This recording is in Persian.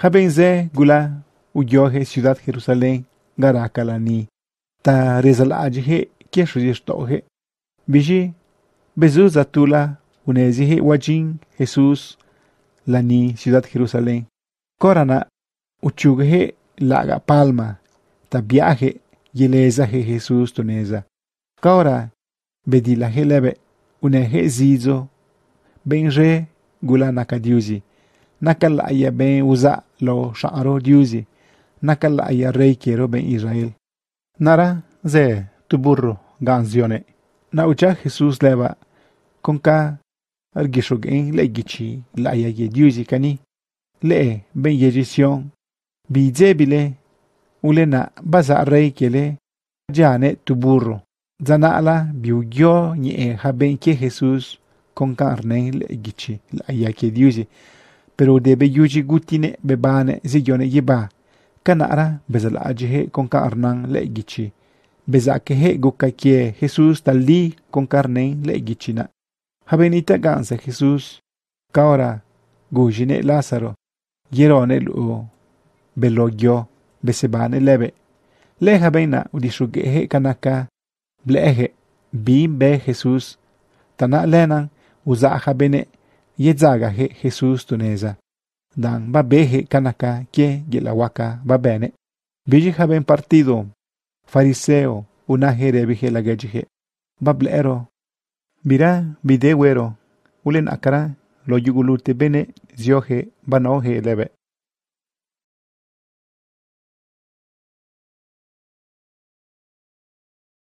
Rabenzé, Gula, Uyoge, Ciudad Jerusalém, Garacalani, Tarezalajhe, Kieshuyestoge, Biji, Bezuz Atula, Unezige, Wajin, Jesus, Lani, Ciudad Jerusalém, Corana, Uchughe, Laga Palma, Tabiaje, Yelezaje, Jesus, Tuneza, Cora, Bedilage Lebe, Unege Zizo, Benje, Gulá Nakadiuzi, نکل ایا بین وزا لو شعرو دیوزی نکل ایا ری کیرو بین ایزرائیل نرا زه تو برو گانزیونه نا اوچا خیسوس لیوا کنکا ارگیشو گین لی گیچی لیا یه دیوزی کنی لی بین یه جیسیون بی بیلی اولی نا بزا ری کیلی جانه تو برو زنالا بیو نیه ها بین که خیسوس کنکا ارنین لی گیچی لیا که دیوزی Pero debe yuji gutine bebane zigione yiba. Kanara bezalaje konka gichi beza ke he gukakie Jesús taldi karne le gichina Habenita gansa jesus Kaora gujine Lázaro. Yerone lu. belogyo besebane lebe le habena bena he kanaka. Blehe. bi be jesus Tana lenan uzaha bene. Yezaga je Jesús tuneza. Dan babeje kanaka que yelawaka babene. ha ben partido. Fariseo, una vije la Bablero. Vira videguero. Ulen akara lo yugulute bene zioje banoje leve.